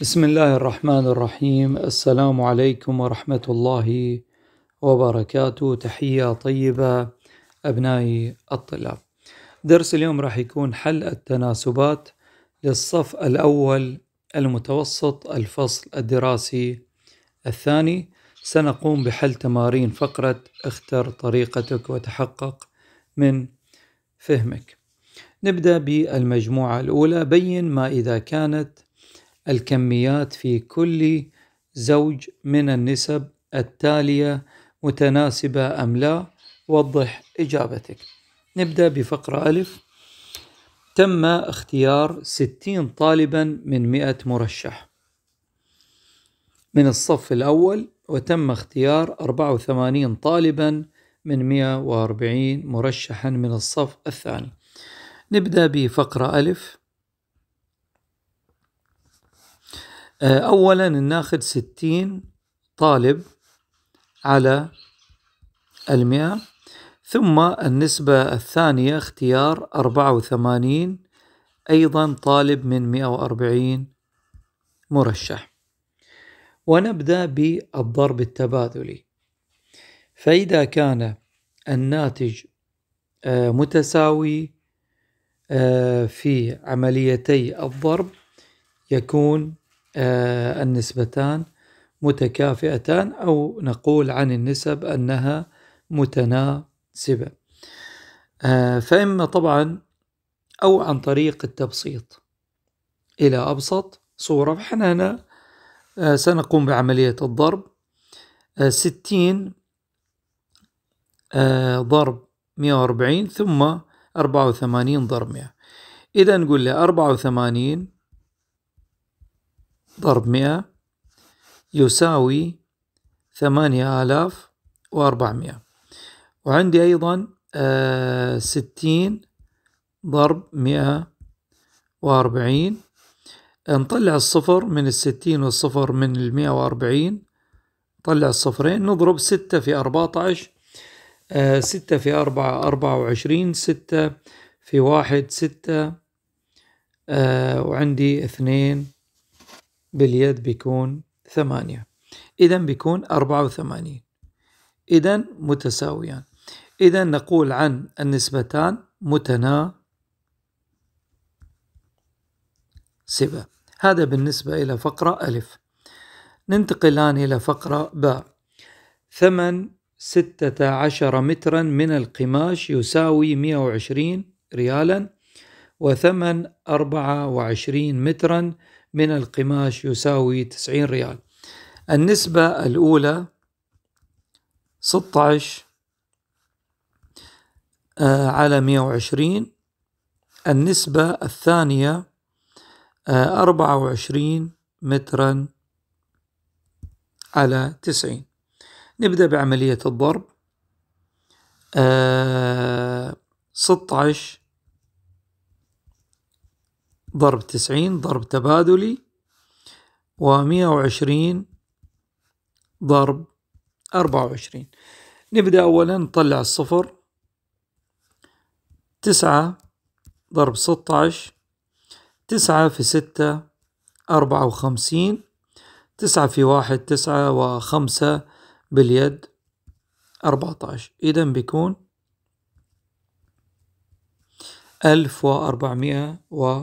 بسم الله الرحمن الرحيم السلام عليكم ورحمة الله وبركاته تحية طيبة أبنائي الطلاب درس اليوم راح يكون حل التناسبات للصف الأول المتوسط الفصل الدراسي الثاني سنقوم بحل تمارين فقرة اختر طريقتك وتحقق من فهمك نبدأ بالمجموعة الأولى بين ما إذا كانت الكميات في كل زوج من النسب التالية متناسبة أم لا؟ وضح إجابتك نبدأ بفقرة ألف تم اختيار 60 طالبا من 100 مرشح من الصف الأول وتم اختيار 84 طالبا من 140 مرشحا من الصف الثاني نبدأ بفقرة ألف آه، أولا ناخذ ستين طالب على المئة ثم النسبة الثانية اختيار أربعة وثمانين أيضا طالب من مئة وأربعين مرشح ونبدأ بالضرب التبادلي فإذا كان الناتج آه، متساوي آه، في عمليتي الضرب يكون آه، النسبتان متكافئتان أو نقول عن النسب أنها متناسبة آه، فإما طبعا أو عن طريق التبسيط إلى أبسط صورة فإحنا هنا آه، سنقوم بعملية الضرب ستين ضرب مئة وأربعين ثم أربعة وثمانين ضرب مئة إذا نقول له أربعة وثمانين ضرب مئة يساوي ثمانية آلاف وأربعمئة وعندي أيضا آه، ستين ضرب مئة وأربعين نطلع الصفر من الستين والصفر من المئة وأربعين نطلع الصفرين نضرب ستة في أربعة آه، عشر ستة في أربعة أربعة وعشرين ستة في واحد ستة آه، وعندي اثنين باليد بيكون ثمانية إذا بيكون أربعة وثمانين إذا متساويان إذا نقول عن النسبتان متناسبة هذا بالنسبة إلى فقرة ألف ننتقل الآن إلى فقرة باء ثمن ستة عشر مترا من القماش يساوي مئة وعشرين ريالا وثمن أربعة وعشرين مترا من القماش يساوي 90 ريال النسبة الأولى 16 آه، على 120 النسبة الثانية 24 آه، مترا على 90 نبدأ بعملية الضرب 16 آه، ضرب تسعين ضرب تبادلي ومئة وعشرين ضرب أربعة وعشرين نبدأ أولا نطلع الصفر تسعة ضرب ستة عشر تسعة في ستة أربعة وخمسين تسعة في واحد تسعة وخمسة باليد أربعة عشر إذا بيكون ألف وأربعمائة و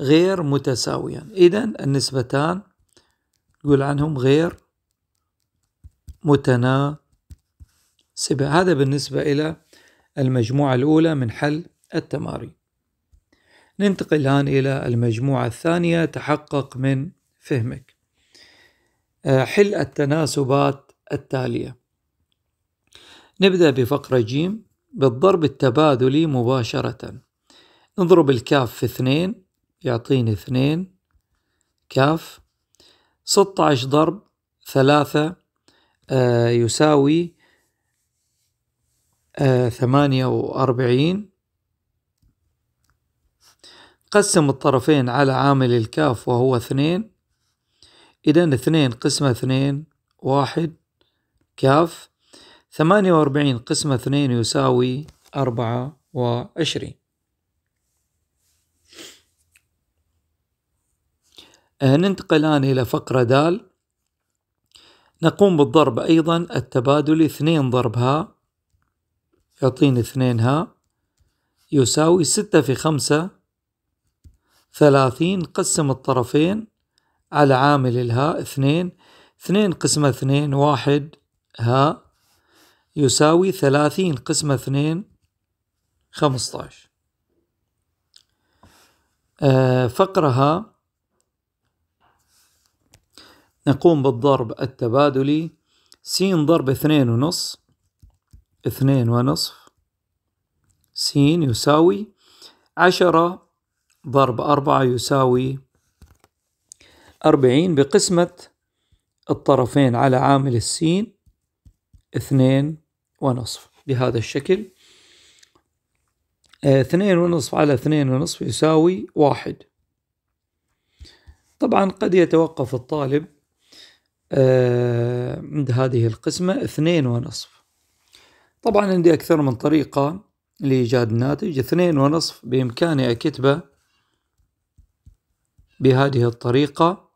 غير متساويا إذا النسبتان نقول عنهم غير متناسبة هذا بالنسبة إلى المجموعة الأولى من حل التمارين ننتقل الآن إلى المجموعة الثانية تحقق من فهمك آه، حل التناسبات التالية نبدأ بفقرة جيم بالضرب التبادلي مباشرة نضرب الكاف في اثنين يعطيني اثنين كاف ستة عشر ضرب ثلاثة آه يساوي آه ثمانية وأربعين قسم الطرفين على عامل الكاف وهو اثنين إذا اثنين قسمة اثنين واحد كاف ثمانية وأربعين قسمة اثنين يساوي أربعة وعشرين أه، ننتقل الآن إلى فقرة د نقوم بالضرب أيضا التبادلي اثنين ضرب ها يعطيني اثنين ها يساوي ستة في خمسة ثلاثين قسم الطرفين على عامل الهاء اثنين اثنين قسمة اثنين واحد ها يساوي ثلاثين قسمة اثنين خمسطاش فقرها أه، فقرة نقوم بالضرب التبادلي س ضرب اثنين ونص اثنين ونصف س يساوي عشرة ضرب أربعة يساوي أربعين بقسمة الطرفين على عامل السين اثنين ونصف بهذا الشكل آه، اثنين ونصف على اثنين ونصف يساوي واحد طبعا قد يتوقف الطالب آه، عند هذه القسمة اثنين ونصف طبعا عندي أكثر من طريقة لإيجاد الناتج اثنين ونصف بإمكاني أكتبه بهذه الطريقة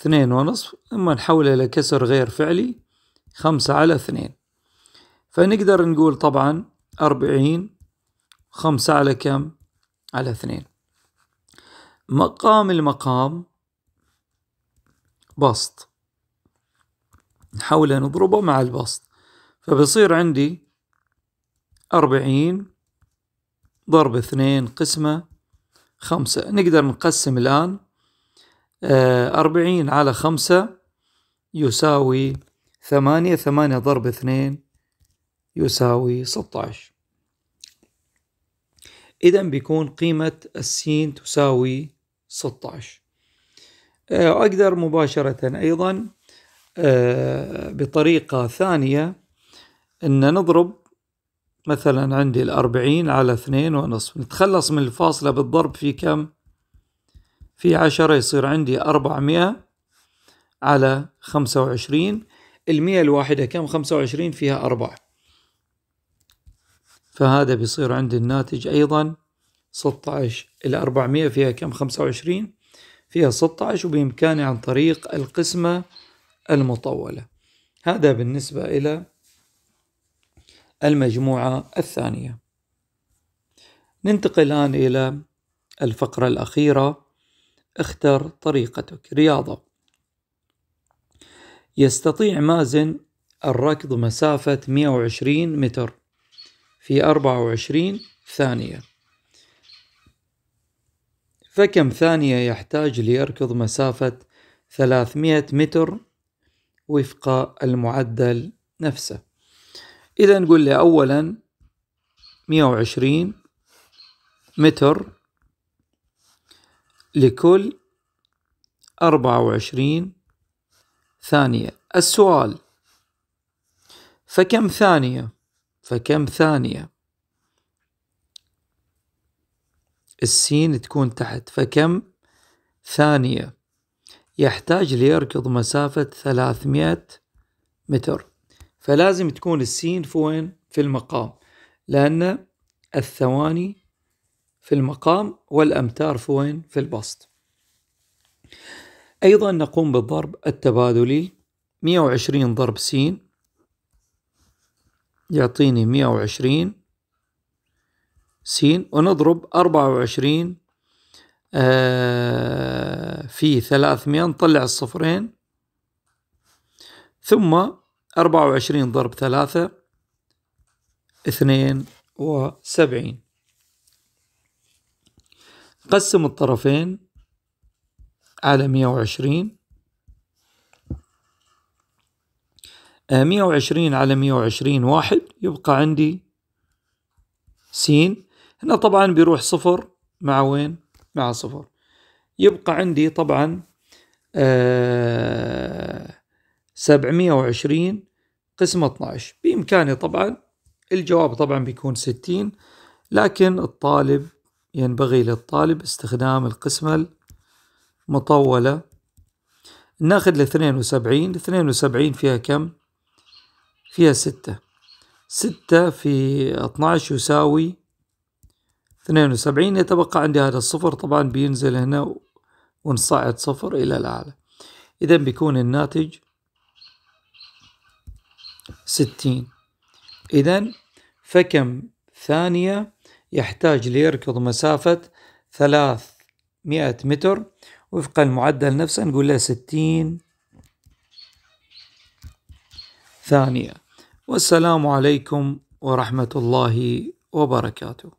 اثنين ونصف أما نحوله إلى كسر غير فعلي خمسة على اثنين فنقدر نقول طبعا أربعين خمسة على كم على اثنين مقام المقام بسط نحاول نضربه مع البسط فبصير عندي أربعين ضرب اثنين قسمة خمسة نقدر نقسم الآن آه، أربعين على خمسة يساوي ثمانية ثمانية ضرب اثنين يساوي ستة عشر إذا بيكون قيمة السين تساوي ستة عشر آه، أقدر مباشرة أيضا آه، بطريقة ثانية أن نضرب مثلا عندي الأربعين على اثنين ونصف نتخلص من الفاصلة بالضرب في كم؟ في عشرة يصير عندي أربعمائة على خمسة وعشرين المية الواحدة كم خمسة وعشرين فيها أربعة فهذا بيصير عندي الناتج أيضا ستة عشر الأربعمية فيها كم خمسة وعشرين فيها ستة عشر وبإمكاني عن طريق القسمة المطولة هذا بالنسبة إلى المجموعة الثانية ننتقل الآن إلى الفقرة الأخيرة اختر طريقتك رياضة يستطيع مازن الركض مسافة 120 متر في 24 ثانية فكم ثانية يحتاج ليركض مسافة 300 متر وفق المعدل نفسه إذا نقول له أولا 120 متر لكل 24 ثانية السؤال فكم ثانية فكم ثانية السين تكون تحت فكم ثانية يحتاج ليركض مسافة 300 متر فلازم تكون السين في وين في المقام لأن الثواني في المقام والأمتار في وين في البسط أيضا نقوم بالضرب التبادلي 120 ضرب سين يعطيني 120 سين ونضرب 24 آه في 300 نطلع الصفرين ثم 24 ضرب 3 72 قسم الطرفين على 120 120 آه، على 120 واحد يبقى عندي س هنا طبعا بيروح صفر مع وين مع صفر يبقى عندي طبعا آه، سبعمية وعشرين قسم 12 بإمكاني طبعا الجواب طبعا بيكون ستين لكن الطالب ينبغي للطالب استخدام القسمة المطولة ناخذ الاثنين وسبعين اثنين وسبعين فيها كم؟ فيها ستة ستة في 12 يساوي 72 يتبقى عندي هذا الصفر طبعا بينزل هنا ونصعد صفر إلى الأعلى إذا بيكون الناتج 60 إذا فكم ثانية يحتاج ليركض مسافة 300 متر وفق المعدل نفسه نقول له 60 ثانية والسلام عليكم ورحمة الله وبركاته